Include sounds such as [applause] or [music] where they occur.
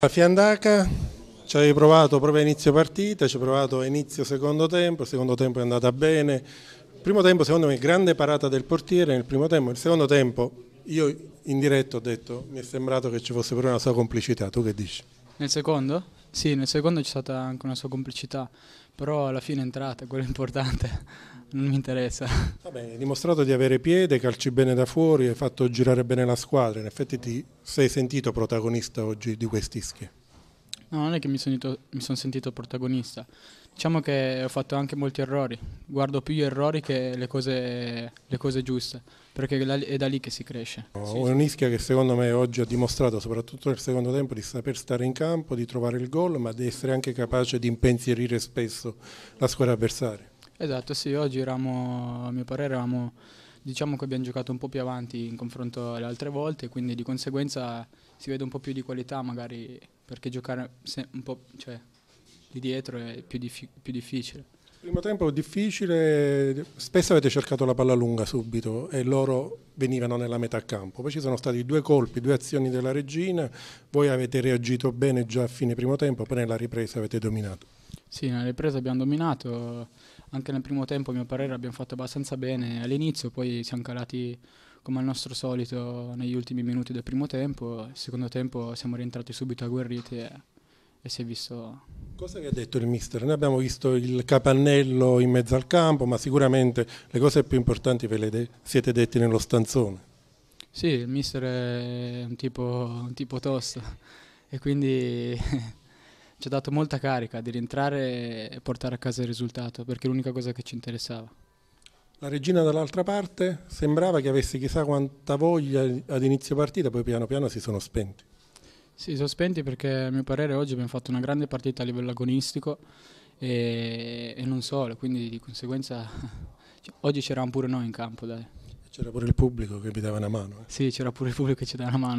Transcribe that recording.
La Fiandaca ci avevi provato proprio a inizio partita, ci ha provato a inizio secondo tempo, il secondo tempo è andata bene, il primo tempo secondo me grande parata del portiere nel primo tempo, nel secondo tempo io in diretto ho detto mi è sembrato che ci fosse pure una sua complicità, tu che dici? Nel secondo? Sì, nel secondo c'è stata anche una sua complicità, però alla fine è entrata, quello è importante, [laughs] non mi interessa. Vabbè, hai dimostrato di avere piede, calci bene da fuori, hai fatto girare bene la squadra, in effetti ti sei sentito protagonista oggi di questi quest'ischia. No, non è che mi sono sentito protagonista. Diciamo che ho fatto anche molti errori. Guardo più gli errori che le cose, le cose giuste, perché è da lì che si cresce. No, oh, sì, un Ischia che secondo me oggi ha dimostrato, soprattutto nel secondo tempo, di saper stare in campo, di trovare il gol, ma di essere anche capace di impensierire spesso la squadra avversaria. Esatto, sì, oggi eravamo, a mio parere, eravamo diciamo che abbiamo giocato un po' più avanti in confronto alle altre volte, quindi di conseguenza si vede un po' più di qualità magari perché giocare un po' cioè, di dietro è più, difi- più difficile. Primo tempo difficile, spesso avete cercato la palla lunga subito e loro venivano nella metà campo, poi ci sono stati due colpi, due azioni della regina, voi avete reagito bene già a fine primo tempo, poi nella ripresa avete dominato. Sì, nella ripresa abbiamo dominato, anche nel primo tempo a mio parere abbiamo fatto abbastanza bene all'inizio, poi siamo calati come al nostro solito negli ultimi minuti del primo tempo, il secondo tempo siamo rientrati subito agguerriti e, e si è visto... Cosa vi ha detto il mister? Noi abbiamo visto il capannello in mezzo al campo, ma sicuramente le cose più importanti ve le de siete dette nello stanzone. Sì, il mister è un tipo, un tipo tosto e quindi [laughs] ci ha dato molta carica di rientrare e portare a casa il risultato perché è l'unica cosa che ci interessava. La regina dall'altra parte sembrava che avesse chissà quanta voglia ad inizio partita, poi piano piano si sono spenti. Si sono spenti perché a mio parere oggi abbiamo fatto una grande partita a livello agonistico e, e non solo, quindi di conseguenza [laughs] cioè, oggi c'eravamo pure noi in campo. C'era pure il pubblico che vi dava una mano. Eh. Sì, c'era pure il pubblico che ci dava una mano.